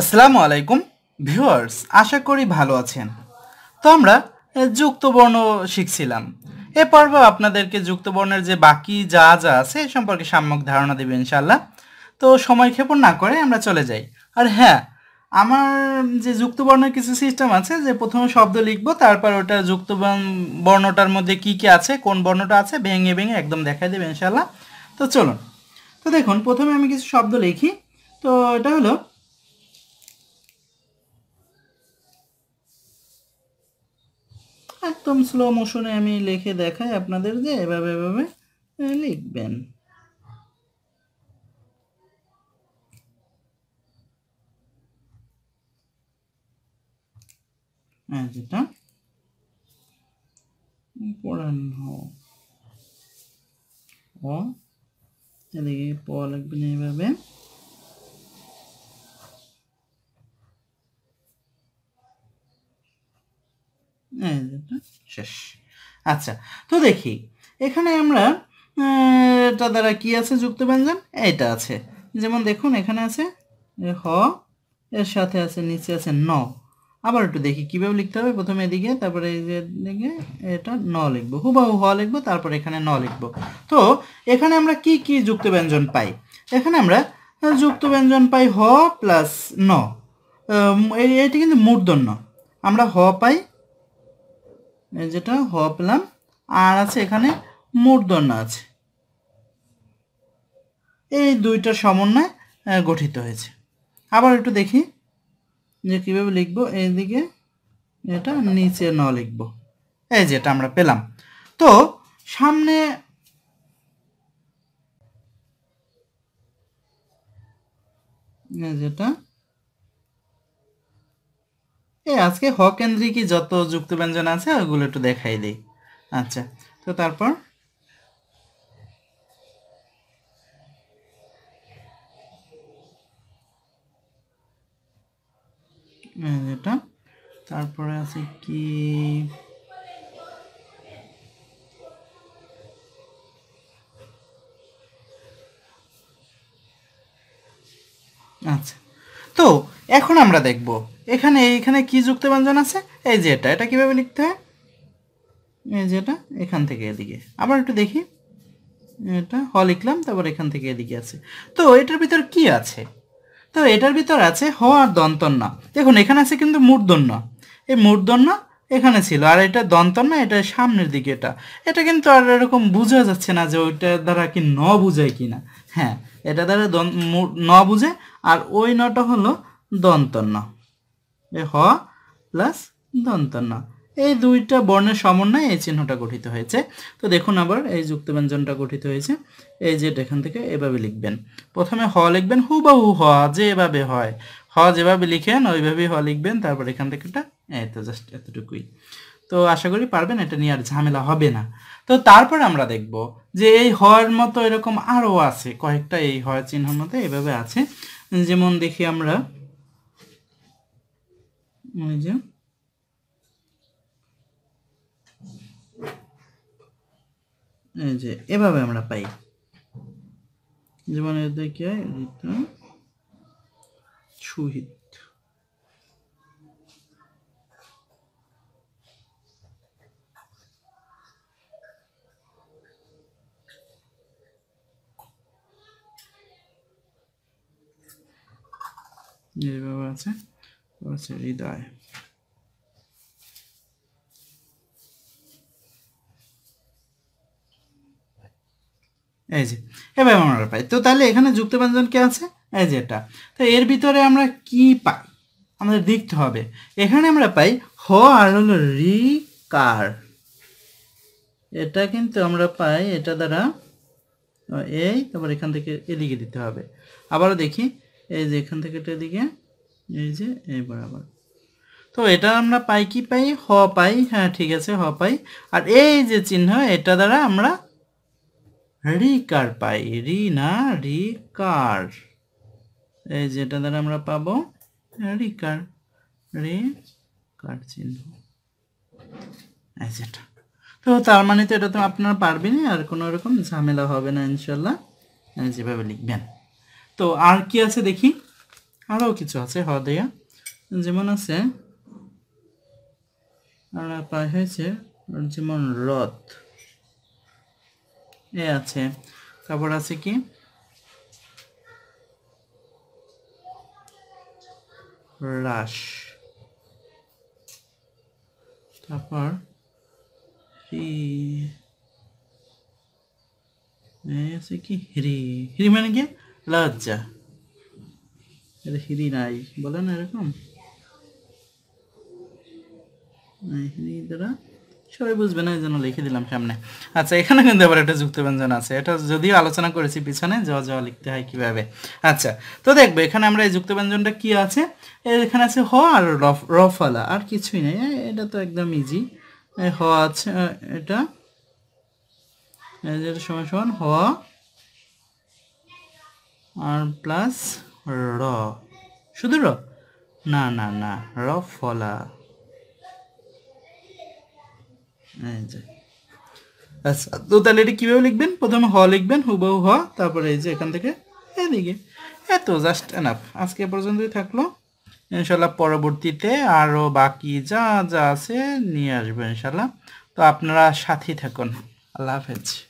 আসসালামু আলাইকুম ভিউয়ার্স আশা করি ভালো আছেন তো আমরা যুক্তবর্ণ শিখছিলাম এ পর্ব আপনাদেরকে যুক্তবর্ণের যে বাকি যা যা আছে এ সম্পর্কে সাম্যক ধারণা দেবে ইনশাল্লাহ তো সময় ক্ষেপণ না করে আমরা চলে যাই আর হ্যাঁ আমার যে যুক্তবর্ণের কিছু সিস্টেম আছে যে প্রথমে শব্দ লিখবো তারপর ওটা যুক্ত বর্ণটার মধ্যে কি কি আছে কোন বর্ণটা আছে ভেঙে ভেঙে একদম দেখাই দেবে ইনশাল্লাহ তো চলুন তো দেখুন প্রথমে আমি কিছু শব্দ লিখি তো এটা হলো একদম স্লো মোশনে আমি লিখে দেখাই আপনাদের যে এভাবে এভাবে লিখবেন হ্যাঁ যেটা পড়ানো ও এদিকে প লিখবেন এভাবে শেষ আচ্ছা তো দেখি এখানে আমরা এটা দ্বারা কি আছে যুক্ত ব্যঞ্জন এটা আছে যেমন দেখুন এখানে আছে হ এর সাথে আছে নিচে আছে ন আবার একটু দেখি কীভাবে লিখতে হবে প্রথমে এদিকে তারপরে এই যে দিকে এটা ন লিখবো হুবাহু হ লিখবো তারপরে এখানে ন লিখবো তো এখানে আমরা কি কি যুক্ত ব্যঞ্জন পাই এখানে আমরা যুক্ত ব্যঞ্জন পাই হ প্লাস ন এটি কিন্তু মূর্ধন্য আমরা হ পাই যেটা হ পেলাম আর আছে এখানে মূর্ধন্য আছে এই দুইটার সমন্বয় গঠিত হয়েছে আবার একটু দেখি যে কীভাবে লিখবো এইদিকে এটা নিচে ন লিখব এই যেটা আমরা পেলাম তো সামনে যেটা এই আজকে হ কেন্দ্রিক যত যুক্ত ব্যঞ্জন আছে ওগুলো একটু দেখাই দিই আচ্ছা তো তারপর তারপরে আছে কি আচ্ছা তো এখন আমরা দেখব এখানে এইখানে কি যুক্ত ব্যঞ্জন আছে এই যে এটা এটা কীভাবে লিখতে হয় এই যে এটা এখান থেকে এদিকে আবার একটু দেখি এটা হ লিখলাম তারপর এখান থেকে এদিকে আছে তো এটার ভিতর কি আছে তো এটার ভিতর আছে হ আর দন্তন্য দেখুন এখানে আছে কিন্তু মূর্ধন্য এই মূর্ধন্য এখানে ছিল আর এটা দন্তন্য এটা সামনের দিকে এটা এটা কিন্তু আর এরকম বোঝা যাচ্ছে না যে ওইটা দ্বারা কি ন বোঝায় কি না হ্যাঁ এটা দ্বারা ন বুঝে আর ওই নটা হলো দন্তন্ন এ হ প্লাস দন্তন্ন এই দুইটা বর্ণের সমন্বয়ে এই চিহ্নটা গঠিত হয়েছে তো দেখুন আবার এই যুক্ত ব্যঞ্জনটা গঠিত হয়েছে এই যে এখান থেকে এভাবে লিখবেন প্রথমে হ লিখবেন হু বা হু হ যে এভাবে হয় হ যেভাবে লিখেন ওইভাবেই হ লিখবেন তারপর এখান থেকে এটা এতো জাস্ট এতটুকুই তো আশা করি পারবেন এটা নিয়ে আর ঝামেলা হবে না তো তারপর আমরা দেখব যে এই হওয়ার মতো এরকম আরও আছে কয়েকটা এই হ চিহ্নের মতো এভাবে আছে যেমন দেখি আমরা এই এই যে এভাবে আমরা পাই যেমন এতে যেভাবে আছে আছে হৃদয় এই যে এবার আমরা পাই তো তাহলে এখানে যুক্ত ব্যঞ্জন আছে এই যে এটা তো এর ভিতরে আমরা কি পাই আমাদের দেখতে হবে এখানে আমরা পাই হ আর হল রি কার এটা কিন্তু আমরা পাই এটা দ্বারা এই তারপর এখান থেকে এদিকে দিতে হবে আবারও দেখি এই যে এখান থেকে এটা এদিকে এই যে এই বরাবর তো এটা আমরা পাই কি পাই হ পাই হ্যাঁ ঠিক আছে হ পাই আর এই যে চিহ্ন এটা দ্বারা আমরা রিকার পাই রি না রিকার এই যে এটা দ্বারা আমরা পাবো রিকার রে কার চিহ্ন তো তার মানে তো এটা তো আপনারা পারবেন আর কোনো রকম ঝামেলা হবে না ইনশাল্লাহ যেভাবে লিখবেন তো আর কি আছে দেখি আরও কিছু আছে হওয়া যেমন আছে আর পায় হয়েছে যেমন রথ এ আছে তারপর আছে কি রাস তারপর আছে কি হ্রি হ্রি মানে কি লজ্জা এটা হিরি নাই বলে না এরকম হিরি দ্বারা সবাই বুঝবে না এই জন্য লিখে দিলাম সামনে আচ্ছা এখানে কিন্তু আবার একটা যুক্ত ব্যঞ্জন আছে এটা যদিও আলোচনা করেছি পিছনে জ জ লিখতে হয় কিভাবে আচ্ছা তো দেখবো এখানে আমরা এই যুক্ত ব্যঞ্জনটা কি আছে এখানে আছে হ আর রফলা আর কিছুই নেই এটা তো একদম ইজি হ আছে এটা সময় সমান হ আর প্লাস র শুধু র না না না র ফলা আচ্ছা তো তাহলে এটা কীভাবে লিখবেন প্রথমে হ লিখবেন হুবহু হ তারপরে এই যে এখান থেকে এদিকে এত জাস্ট এনাফ আজকে পর্যন্তই থাকলো ইনশাল্লাহ পরবর্তীতে আরও বাকি যা যা আছে নিয়ে আসবো ইনশাল্লাহ তো আপনারা সাথেই থাকুন আল্লাহ হাফেজ